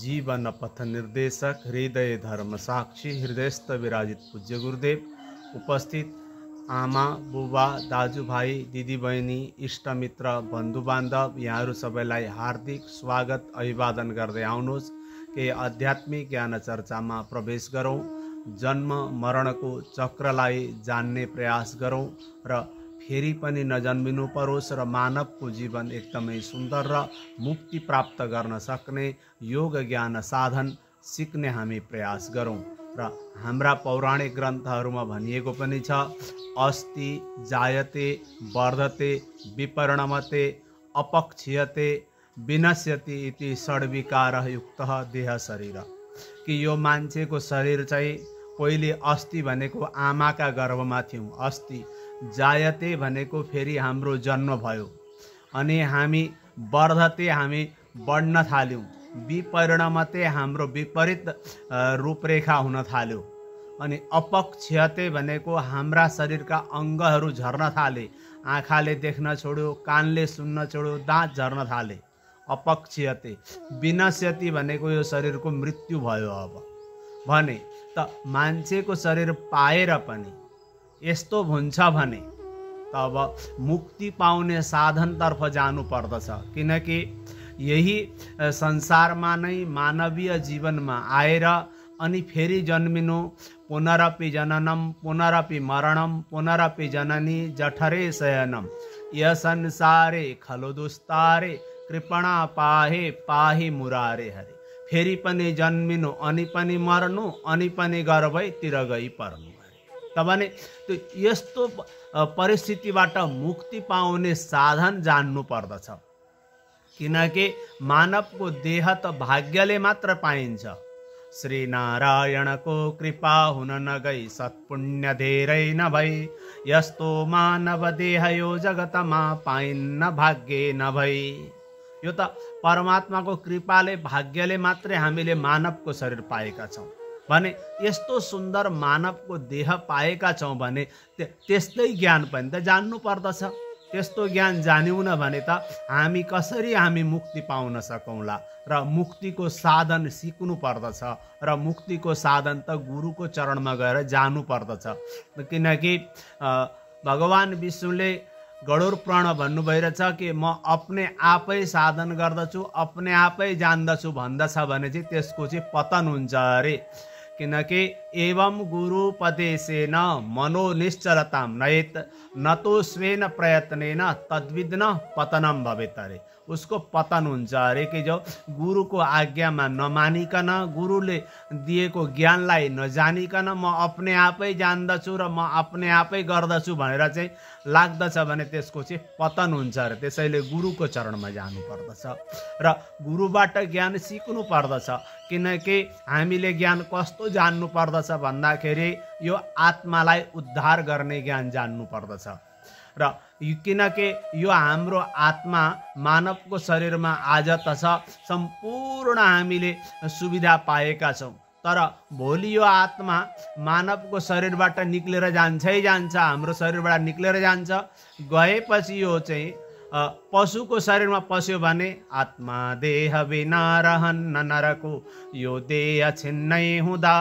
जीवन पथ निर्देशक हृदय धर्म साक्षी हृदयस्थ विराजित पूज्य गुरुदेव उपस्थित आमा बुबा दाजुभाइ दिदीबहिनी इष्टमित्र बान्धव यहाँहरू सबैलाई हार्दिक स्वागत अभिवादन गर्दै आउनुहोस् केही आध्यात्मिक ज्ञान चर्चामा प्रवेश गरौँ जन्म मरणको चक्रलाई जान्ने प्रयास गरौँ र फेरि पनि नजन्मिनु परोस् र मानवको जीवन एकदमै सुन्दर र मुक्ति प्राप्त गर्न सक्ने योग ज्ञान साधन सिक्ने हामी प्रयास गरौँ र हाम्रा पौराणिक ग्रन्थहरूमा भनिएको पनि छ अस्ति जायते वर्धते विपरणमते अपक्षीयते विनश्यति इति षड्विकार युक्त देह शरीर कि यो मान्छेको शरीर चाहिँ पहिले अस्ति भनेको आमाका गर्भमा थियौँ अस्ति जायते भनेको फेरि हाम्रो जन्म भयो अनि हामी बढ्दते हामी बढ्न थाल्यौँ विपरिणमते हाम्रो विपरीत रूपरेखा हुन थाल्यो अनि अपक्षते भनेको हाम्रा शरीरका अङ्गहरू झर्न थाले आँखाले देख्न छोड्यो कानले सुन्न छोड्यो दाँत झर्न थाले अपक्षते विनश्यति भनेको यो शरीरको मृत्यु भयो अब भने त मान्छेको शरीर पाएर पनि यस्तो हुन्छ भने तब मुक्ति पाउने साधनतर्फ जानुपर्दछ किनकि यही संसारमा नै मानवीय जीवनमा आएर अनि फेरि जन्मिनु पुनरपि जननम पुनरपि मरणम पुनरपि जननी जठरे सयनम, य संसारे खलो दुस्तारे कृपणा पाहे पाही मुरारे हरे फेरि पनि जन्मिनु अनि पनि मर्नु अनि पनि गर्वैतिर गई पर्नु किनभने त्यो यस्तो परिस्थितिबाट मुक्ति पाउने साधन जान्नु पर्दछ किनकि मानवको देह त भाग्यले मात्र पाइन्छ नारायणको कृपा हुन नगई सत्पुण्य धेरै नभई यस्तो मानव देह यो जगतमा पाइन्न भाग्य नभई यो त परमात्माको कृपाले भाग्यले मात्रै हामीले मानवको शरीर पाएका छौँ भने यस्तो सुन्दर मानवको देह पाएका छौँ भने त्यस्तै ज्ञान पनि त जान्नु पर्दछ त्यस्तो ज्ञान जान्यौँ भने त हामी कसरी हामी मुक्ति पाउन सकौँला र मुक्तिको साधन सिक्नु पर्दछ र मुक्तिको साधन त गुरुको चरणमा गएर जानु पर्दछ किनकि भगवान् विष्णुले प्राण प्रण भन्नुभइरहेछ कि म आफ्नै आफै साधन गर्दछु आफ्नै आफै जान्दछु भन्दछ भने चाहिँ त्यसको चाहिँ पतन हुन्छ अरे किनकि एवं गुरु उपदेशेन मनोनिश्चलताम नयत न तो स्वेन प्रयत्नेन तद्विद न पतनम भवेत अरे उसको पतन हुन्छ अरे के जो गुरुको आज्ञामा नमानिकन गुरुले दिएको ज्ञानलाई नजानिकन म आफ्नै आफै जान्दछु र म आफ्नै आफै गर्दछु भनेर चाहिँ लाग्दछ भने त्यसको चाहिँ पतन हुन्छ अरे त्यसैले गुरुको चरणमा जानुपर्दछ र गुरुबाट ज्ञान सिक्नु पर्दछ किनकि हामीले ज्ञान कस्तो जान्नु पर्दछ भन्दाखेरि यो आत्मालाई उद्धार गर्ने ज्ञान जान्नु पर्दछ र किनकि यो हाम्रो आत्मा मानवको शरीरमा आज त छ सम्पूर्ण हामीले सुविधा पाएका छौँ तर भोलि यो आत्मा मानवको शरीरबाट निक्लेर जान्छै जान्छ हाम्रो शरीरबाट निक्लेर जान्छ गएपछि यो चाहिँ पशुको शरीरमा पस्यो भने आत्मा देह बिना रहन्न नरको यो देह छिन्नै हुँदा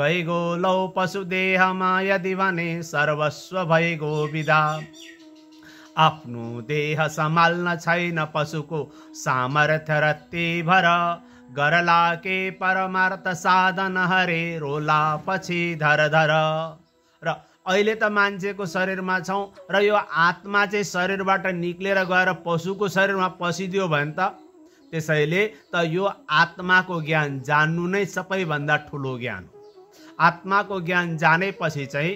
गइगो लौ पशु देहमा यदि भने सर्वस्व भइगो विदा आफ्नो देह सम्हाल्न छैन पशुको सामर्थ्य रत्ति भर गरला के परमार्थ साधन हरे रोला पछि धर धर र अहिले त मान्छेको शरीरमा छौँ र यो आत्मा चाहिँ शरीरबाट निक्लेर गएर पशुको शरीरमा पसिदियो भने त त्यसैले त यो आत्माको ज्ञान जान्नु नै सबैभन्दा ठुलो ज्ञान हो आत्माको ज्ञान जानेपछि चाहिँ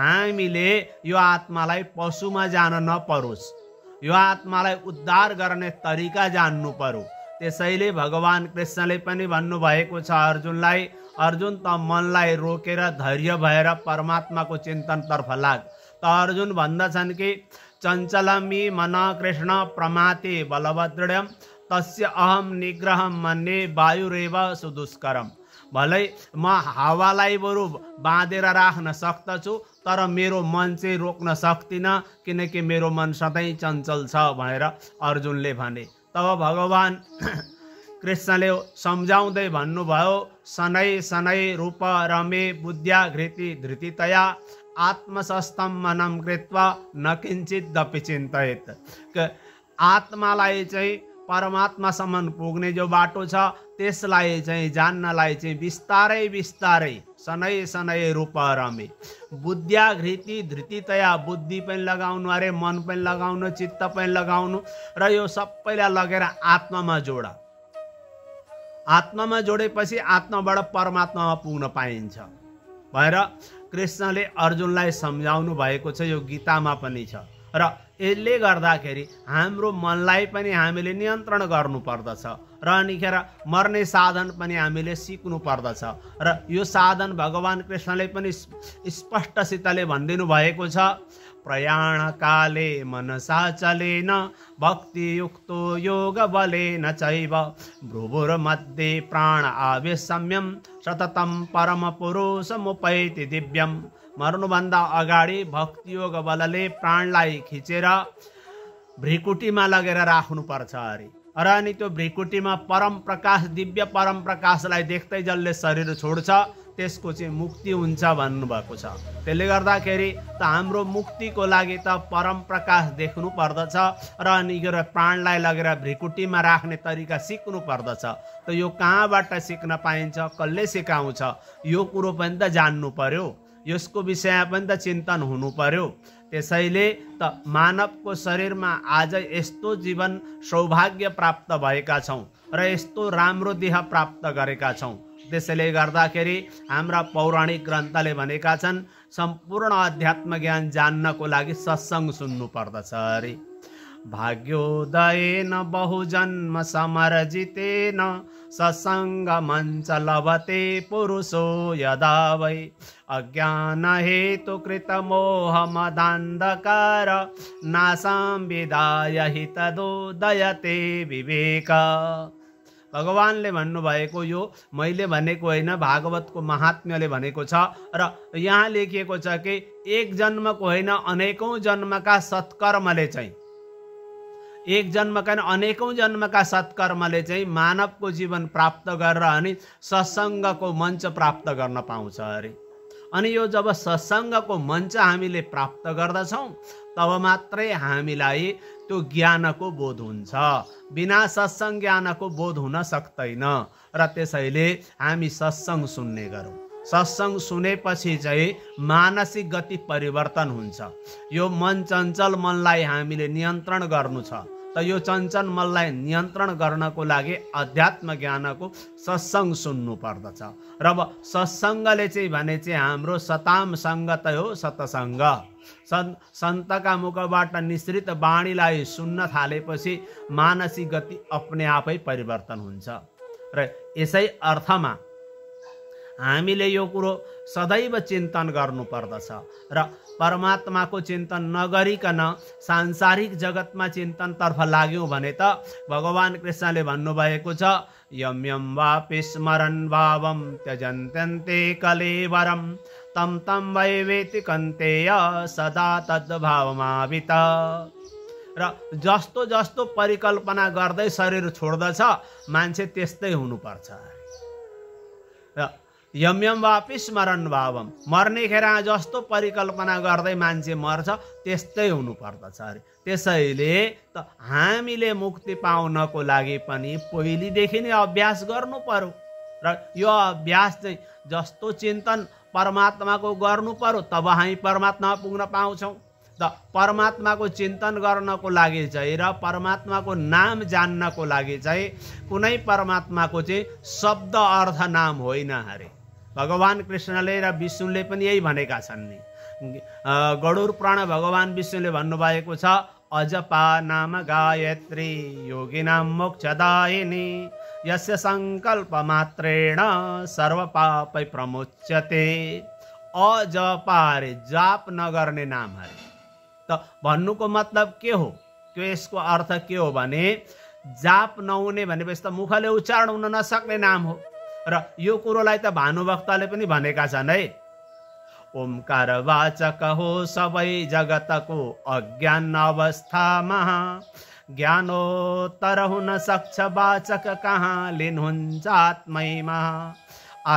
हामीले यो आत्मालाई पशुमा जान नपरोस् यो आत्मालाई उद्धार गर्ने तरिका जान्नु पर्यो त्यसैले भगवान् कृष्णले पनि भन्नुभएको छ अर्जुनलाई अर्जुन त मनलाई रोकेर धैर्य भएर परमात्माको चिन्तनतर्फ लाग त अर्जुन भन्दछन् कि चञ्चलमी मन कृष्ण प्रमाते बलभद्रम तस्य अहम निग्रह मन्ने वायुरेव सुदुष्करम भलै म हावालाई बरु बाँधेर राख्न सक्दछु तर मेरो मन चाहिँ रोक्न सक्दिनँ किनकि मेरो मन सधैँ चञ्चल छ भनेर अर्जुनले भने तब भगवान् कृष्णले सम्झाउँदै भन्नुभयो सनै सनै रूप रमे बुद्ध्या घृति धृतितया आत्मसस्तम मनम कृत्वा न किञ्चित चिन्तयत आत्मालाई चाहिँ परमात्मासम्म पुग्ने जो बाटो छ त्यसलाई चाहिँ जान्नलाई चाहिँ बिस्तारै बिस्तारै सनै सनै रूप रमे बुद्ध्या घृति धृतितया बुद्धि पनि लगाउनु अरे मन पनि लगाउनु चित्त पनि लगाउनु र यो सबैलाई लगेर आत्मामा जोडा आत्मामा जोडेपछि आत्माबाट परमात्मामा पुग्न पाइन्छ भएर कृष्णले अर्जुनलाई सम्झाउनु भएको छ यो गीतामा पनि छ र यसले गर्दाखेरि हाम्रो मनलाई पनि हामीले नियन्त्रण गर्नुपर्दछ र अनिखेर मर्ने साधन पनि हामीले सिक्नु पर्दछ र यो साधन भगवान् कृष्णले पनि स्पष्टसितले भनिदिनु भएको छ प्रयाण काले मनसा चलेन भक्तियुक्तो योगबलेन चैव मध्ये प्राण आवेशम्यम सततम परम मुपैति दिव्यम मर्नुभन्दा अगाडि भक्तियोग बलले प्राणलाई खिचेर भ्रिकुटीमा लगेर राख्नुपर्छ अरे र अनि त्यो भ्रिकुटीमा परम प्रकाश दिव्य परम प्रकाशलाई देख्दै जसले शरीर छोड्छ त्यसको चाहिँ मुक्ति हुन्छ भन्नुभएको छ त्यसले गर्दाखेरि त हाम्रो मुक्तिको लागि त परम प्रकाश देख्नु पर्दछ र अनि गएर प्राणलाई लगेर भ्रिकुटीमा राख्ने तरिका सिक्नु पर्दछ त यो कहाँबाट सिक्न पाइन्छ कसले सिकाउँछ यो कुरो पनि त जान्नु पर्यो यसको विषयमा पनि त चिन्तन हुनु पर्यो त्यसैले त मानवको शरीरमा आज यस्तो जीवन सौभाग्य प्राप्त भएका छौँ र यस्तो राम्रो देह प्राप्त गरेका छौँ त्यसैले गर्दाखेरि हाम्रा पौराणिक ग्रन्थले भनेका छन् सम्पूर्ण अध्यात्म ज्ञान जान्नको लागि सत्सङ्ग पर्दछ अरे भाग्योदयन बहुजन्म समर्जितेन सत्सङ्ग मञ्च लभते पुरुषो यदा वै अज्ञानहेतुकृतमोहमदान्धकार नासां विदाय हि विवेक भगवान्ले भन्नुभएको यो मैले भनेको होइन भागवतको महात्म्यले भनेको छ र यहाँ लेखिएको छ कि एक जन्मको होइन अनेकौँ जन्मका सत्कर्मले चाहिँ एक जन्मका अनेकौँ जन्मका सत्कर्मले चाहिँ मानवको जीवन प्राप्त गरेर अनि सत्सङ्गको मञ्च प्राप्त गर्न पाउँछ अरे अनि यो जब सत्सङ्गको मञ्च हामीले प्राप्त गर्दछौँ तब मात्रै हामीलाई त्यो ज्ञानको बोध हुन्छ बिना सत्सङ्ग ज्ञानको बोध हुन सक्दैन र त्यसैले हामी सत्सङ्ग सुन्ने गरौँ सत्सङ्ग सुनेपछि चाहिँ मानसिक गति परिवर्तन हुन्छ यो मन चञ्चल मनलाई हामीले नियन्त्रण गर्नु छ यो चञ्चन मललाई नियन्त्रण गर्नको लागि अध्यात्म ज्ञानको सत्सङ्ग सुन्नु पर्दछ र अब सत्सङ्गले चाहिँ भने चाहिँ हाम्रो सताम त हो सतसङ्ग सन् सन्तका मुखबाट निश्रित वाणीलाई सुन्न थालेपछि मानसिक गति अपने आफै परिवर्तन हुन्छ र यसै अर्थमा हामीले यो कुरो सदैव चिन्तन गर्नुपर्दछ र परमात्माको चिन्तन नगरिकन सांसारिक जगतमा चिन्तनतर्फ लाग्यौँ भने त भगवान् कृष्णले भन्नुभएको छ यम यम वापि पिस्मरण भावम त्यजन्त्यन्ते कलेवरम तम तम वैवेति कन्तेय सदा तद्भावमावित र जस्तो जस्तो परिकल्पना गर्दै शरीर छोड्दछ मान्छे त्यस्तै हुनुपर्छ यमयम वापि स्मरण भावम मर्नेखेर जस्तो परिकल्पना गर्दै मान्छे मर्छ त्यस्तै हुनुपर्दछ अरे त्यसैले त हामीले मुक्ति पाउनको लागि पनि पहिलेदेखि नै अभ्यास गर्नु पर्यो र यो अभ्यास चाहिँ जस्तो चिन्तन परमात्माको गर्नु पर्यो तब हामी परमात्मा पुग्न पाउँछौँ त परमात्माको चिन्तन गर्नको लागि चाहिँ र परमात्माको नाम जान्नको लागि चाहिँ कुनै परमात्माको चाहिँ शब्द अर्थ नाम होइन अरे भगवान् कृष्णले र विष्णुले पनि यही भनेका छन् नि गडुर प्राण भगवान् विष्णुले भन्नुभएको छ अजपा नाम गायत्री योगिनाम मोक्षदायिनी यस्य सङ्कल्प मात्रेण सर्व सर्वपापै प्रमोच्यते अजपा अरे जाप नगर्ने नाम अरे त भन्नुको मतलब के हो त्यो यसको अर्थ के हो भने जाप नहुने भनेपछि त मुखले उच्चारण हुन नसक्ने नाम हो र यो कुरोलाई त भानुभक्तले पनि भनेका छन् है ओमकार वाचक हो सबै जगतको अज्ञान अवस्थामा ज्ञानोत्तर हुन सक्छ वाचक कहाँ लिनुहुन्छ आत्मैमा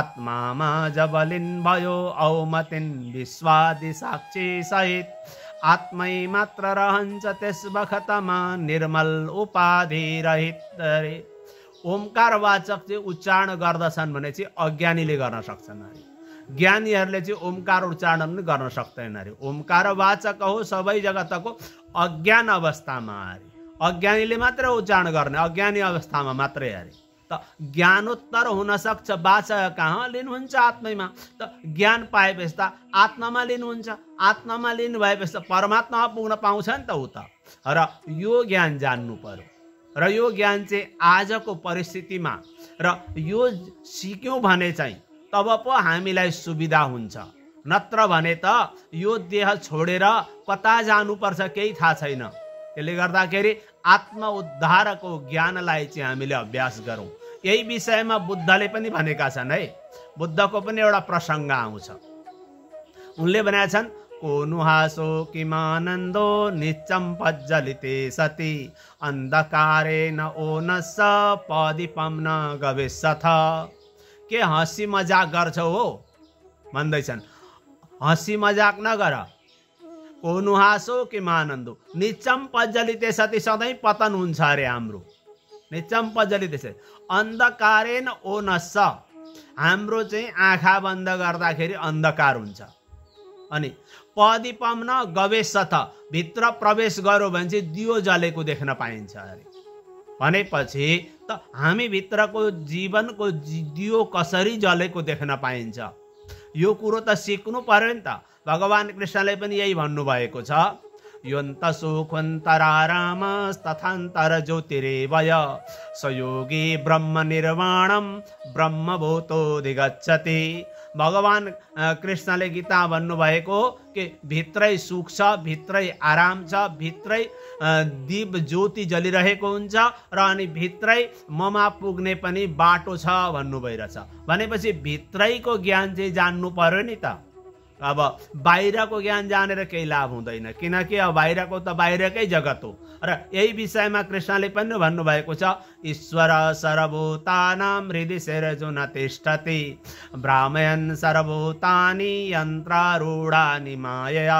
आत्मामा जब लिन भयो औमतिन विश्वादि साक्षी सहित आत्मै मात्र रहन्छ त्यस बखतमा निर्मल उपाधि रहित ओमकार वाचक चाहिँ उच्चारण गर्दछन् भने चाहिँ अज्ञानीले गर्न सक्छन् अरे ज्ञानीहरूले चाहिँ ओमकार उच्चारण पनि गर्न सक्दैन अरे वाचक हो सबै जगतको अज्ञान अवस्थामा अरे अज्ञानीले मात्र उच्चारण गर्ने अज्ञानी अवस्थामा मात्रै अरे त ज्ञानोत्तर हुनसक्छ वाचक कहाँ लिनुहुन्छ आत्मैमा त ज्ञान पाएपछि त आत्मामा लिनुहुन्छ आत्मामा लिनु भएपछि त परमात्मामा पुग्न पाउँछ नि त ऊ त र यो ज्ञान जान्नु पर्यो र यो ज्ञान चाहिँ आजको परिस्थितिमा र यो सिक्यौँ भने चाहिँ तब पो हामीलाई सुविधा हुन्छ नत्र भने त यो देह छोडेर कता जानुपर्छ केही थाहा छैन त्यसले गर्दाखेरि आत्म उद्धारको ज्ञानलाई चाहिँ हामीले अभ्यास गरौँ यही विषयमा बुद्धले पनि भनेका छन् है बुद्धको पनि एउटा प्रसङ्ग आउँछ उनले भनेका छन् ऊनुहासो किमानन्दो पज्जलिते सति अन्धकारेण ओनस पदिपं न सथ के हँसी मजाक गर्छौ हो भन्दैछन् हँसी मजाक नगर ओनुहासो किमानन्दो निचम पज्जलिते सति सधैँ पतन हुन्छ अरे हाम्रो निचम पज्जलिते सति अन्धकारेण ओनस हाम्रो चाहिँ आँखा बन्द गर्दाखेरि अन्धकार हुन्छ अनि पदी गवेश भित्र प्रवेश गर्यो भने चाहिँ दियो जलेको देख्न पाइन्छ अरे भनेपछि त हामीभित्रको जीवनको दियो कसरी जलेको देख्न पाइन्छ यो कुरो त सिक्नु पऱ्यो नि त भगवान् कृष्णले पनि यही भन्नुभएको छ ब्रह्म सयोगी ब्रह्म ब्रह्मनिर्वाणं दिगच्छति भगवान् कृष्णले गीता भन्नुभएको के भित्रै सुख छ भित्रै आराम छ भित्रै दिव ज्योति जलिरहेको हुन्छ र अनि भित्रै ममा पुग्ने पनि बाटो छ भन्नु भइरहेछ भनेपछि भित्रैको ज्ञान चाहिँ जान्नु पर्यो नि त अब बाहिरको ज्ञान जानेर केही लाभ हुँदैन किनकि अब बाहिरको त बाहिरकै जगत हो र यही विषयमा कृष्णले पनि भन्नुभएको छ ईश्वर सर्वभूतानाम हृदय शेर जुन तिष्ठति ब्राह्मण सर्वभूतानी यन्त्रारूढानी माया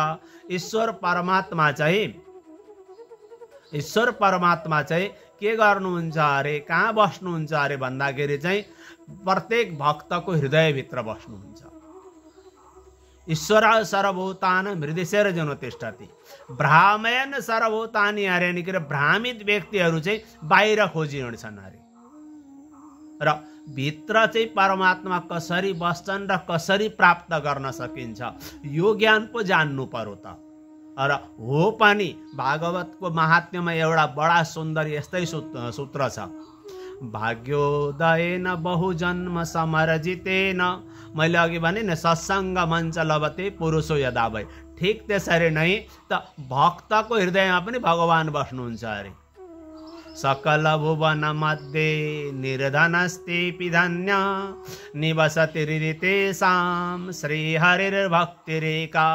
ईश्वर परमात्मा चाहिँ ईश्वर परमात्मा चाहिँ के गर्नुहुन्छ अरे कहाँ बस्नुहुन्छ अरे भन्दाखेरि चाहिँ प्रत्येक भक्तको हृदयभित्र बस्नुहुन्छ ఈశ్వర సర్వభూతాన్ హృదయశేర జనో తిష్టతి भ्रामयन सर्वभूतानी अरे निकेर भ्रामित व्यक्तिहरू चाहिँ बाहिर खोजिहिँड्छन् अरे र भित्र चाहिँ परमात्मा कसरी बस्छन् र कसरी प्राप्त गर्न सकिन्छ यो ज्ञान पो जान्नु पर्यो त र हो पनि भागवतको महात्म्यमा एउटा बडा सुन्दर यस्तै सूत्र छ भाग्योदयन बहुजन्म समर्जितेन मैले अघि भने नि सत्सङ्ग मञ्च लभते पुरुषो यदा भए ठिक त्यसरी नै त भक्तको हृदयमा पनि भगवान् बस्नुहुन्छ अरे सकल भुवन मध्ये निर्धनस्ति पिधन्य निवसति श्री हरिर्भक्तिरेका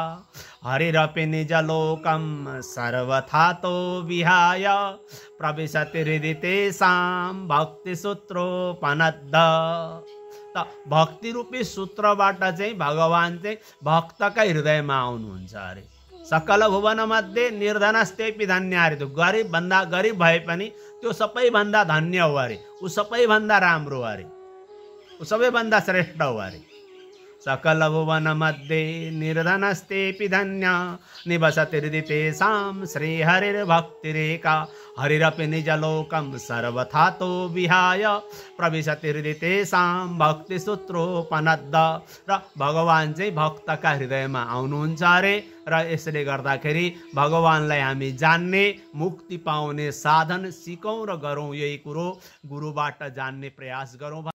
हरिरपि निजलोकं सर्वथातो विहाय प्रविशति हृदितेषां भक्तिसूत्रोपनद्ध त भक्ति रूपी सूत्रबाट चाहिँ भगवान् चाहिँ भक्तकै हृदयमा आउनुहुन्छ अरे सकल भुवनमध्ये निर्धनस्तेपि धन्य अरे त्यो गरिबभन्दा गरिब भए पनि त्यो सबैभन्दा धन्य हो अरे ऊ सबैभन्दा राम्रो हो अरे ऊ सबैभन्दा श्रेष्ठ हो अरे सकल सकलभुवनमध्ये निर्धनस्तेऽपि धन्या निवसतिर्दि तेषां श्रीहरिर्भक्तिरेका हरिरपि निजलोकं सर्वथातो विहाय प्रविशतिर्दि तेषां भक्तिसूत्रोपनद्ध र भगवान् चाहिँ भक्तका हृदयमा आउनुहुन्छ अरे र यसले गर्दाखेरि भगवान्लाई हामी जान्ने मुक्ति पाउने साधन सिकौँ र गरौँ यही कुरो गुरुबाट जान्ने प्रयास गरौँ